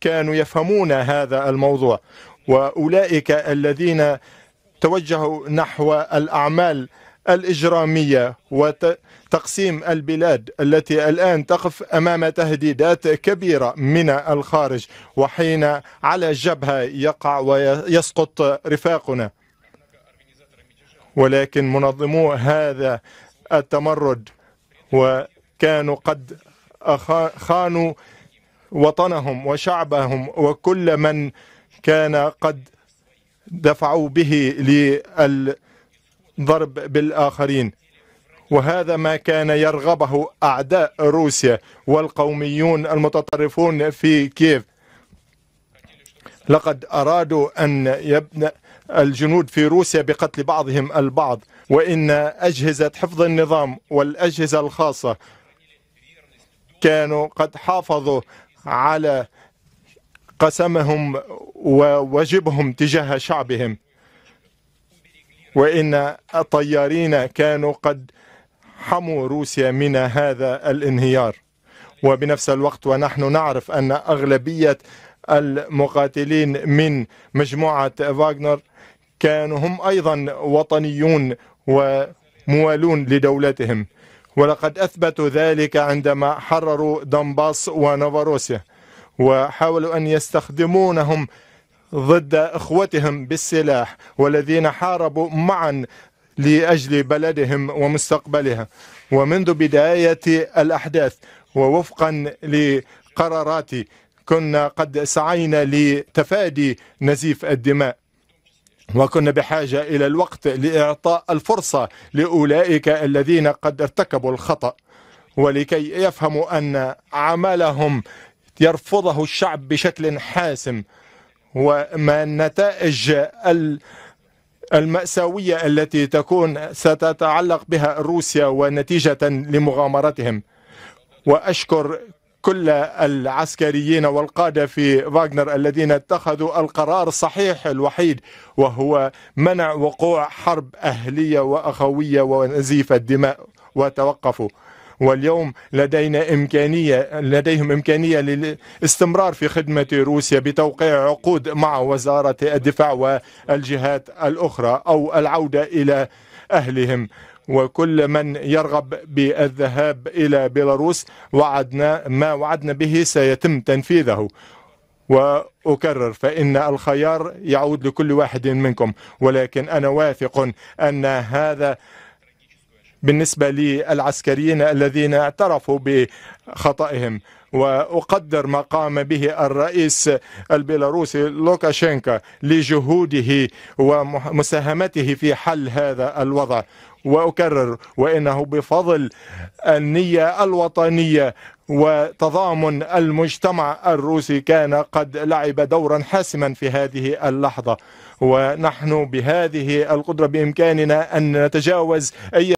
كانوا يفهمون هذا الموضوع واولئك الذين توجهوا نحو الاعمال الاجراميه وتقسيم البلاد التي الان تقف امام تهديدات كبيره من الخارج وحين على الجبهه يقع ويسقط رفاقنا ولكن منظمو هذا التمرد وكانوا قد خانوا وطنهم وشعبهم وكل من كان قد دفعوا به للضرب بالآخرين وهذا ما كان يرغبه أعداء روسيا والقوميون المتطرفون في كييف لقد أرادوا أن يبنى الجنود في روسيا بقتل بعضهم البعض وإن أجهزة حفظ النظام والأجهزة الخاصة كانوا قد حافظوا على قسمهم وواجبهم تجاه شعبهم وإن الطيارين كانوا قد حموا روسيا من هذا الانهيار وبنفس الوقت ونحن نعرف أن أغلبية المقاتلين من مجموعة فاغنر كانوا هم أيضا وطنيون وموالون لدولتهم ولقد أثبتوا ذلك عندما حرروا دنباس ونوفروسيا وحاولوا أن يستخدمونهم ضد إخوتهم بالسلاح والذين حاربوا معا لأجل بلدهم ومستقبلها ومنذ بداية الأحداث ووفقا لقرارات كنا قد سعينا لتفادي نزيف الدماء وكنا بحاجة إلى الوقت لإعطاء الفرصة لأولئك الذين قد ارتكبوا الخطأ ولكي يفهموا أن عملهم يرفضه الشعب بشكل حاسم وما النتائج المأساوية التي تكون ستتعلق بها روسيا ونتيجة لمغامرتهم وأشكر كل العسكريين والقادة في فاغنر الذين اتخذوا القرار الصحيح الوحيد وهو منع وقوع حرب أهلية وأخوية ونزيف الدماء وتوقفوا واليوم لدينا إمكانية لديهم إمكانية للاستمرار في خدمة روسيا بتوقيع عقود مع وزارة الدفاع والجهات الأخرى أو العودة إلى أهلهم وكل من يرغب بالذهاب إلى بيلاروس وعدنا ما وعدنا به سيتم تنفيذه واكرر فان الخيار يعود لكل واحد منكم ولكن انا واثق ان هذا بالنسبه للعسكريين الذين اعترفوا بخطئهم واقدر ما قام به الرئيس البيلاروسي لوكاشينكا لجهوده ومساهمته في حل هذا الوضع واكرر وانه بفضل النيه الوطنيه وتضامن المجتمع الروسي كان قد لعب دورا حاسما في هذه اللحظه ونحن بهذه القدره بامكاننا ان نتجاوز اي